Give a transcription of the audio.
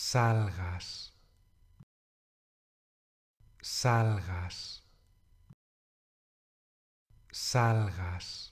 salgas, salgas, salgas.